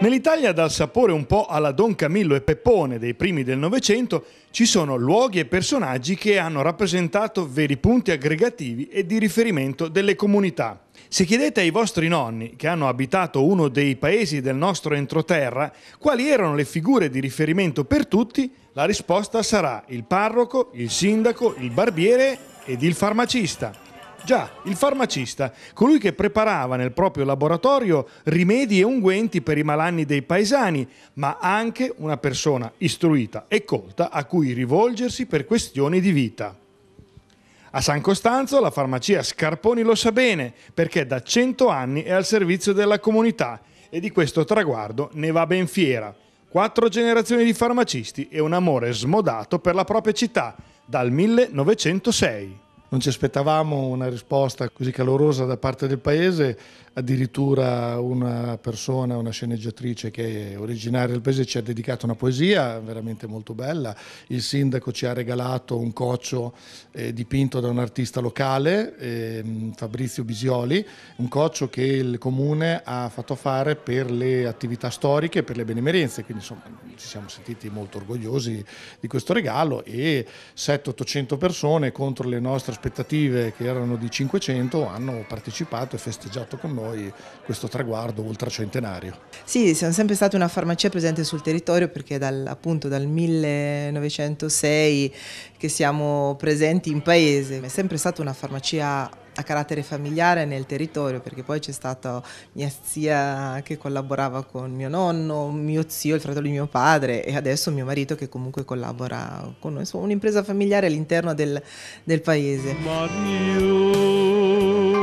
Nell'Italia dal sapore un po' alla Don Camillo e Peppone dei primi del Novecento ci sono luoghi e personaggi che hanno rappresentato veri punti aggregativi e di riferimento delle comunità. Se chiedete ai vostri nonni, che hanno abitato uno dei paesi del nostro entroterra, quali erano le figure di riferimento per tutti, la risposta sarà il parroco, il sindaco, il barbiere ed il farmacista. Già, il farmacista, colui che preparava nel proprio laboratorio rimedi e unguenti per i malanni dei paesani, ma anche una persona istruita e colta a cui rivolgersi per questioni di vita. A San Costanzo la farmacia Scarponi lo sa bene perché da 100 anni è al servizio della comunità e di questo traguardo ne va ben fiera. Quattro generazioni di farmacisti e un amore smodato per la propria città dal 1906. Non ci aspettavamo una risposta così calorosa da parte del paese, addirittura una persona, una sceneggiatrice che è originaria del paese ci ha dedicato una poesia veramente molto bella, il sindaco ci ha regalato un coccio eh, dipinto da un artista locale, eh, Fabrizio Bisioli, un coccio che il comune ha fatto fare per le attività storiche, per le benemerenze, quindi insomma ci siamo sentiti molto orgogliosi di questo regalo e 700-800 persone contro le nostre aspettative che erano di 500 hanno partecipato e festeggiato con noi questo traguardo ultracentenario. Sì, siamo sempre stati una farmacia presente sul territorio perché dal, appunto dal 1906 che siamo presenti in paese, è sempre stata una farmacia a carattere familiare nel territorio, perché poi c'è stata mia zia che collaborava con mio nonno, mio zio, il fratello di mio padre e adesso mio marito che comunque collabora con noi. Insomma, un'impresa familiare all'interno del, del paese. Oh.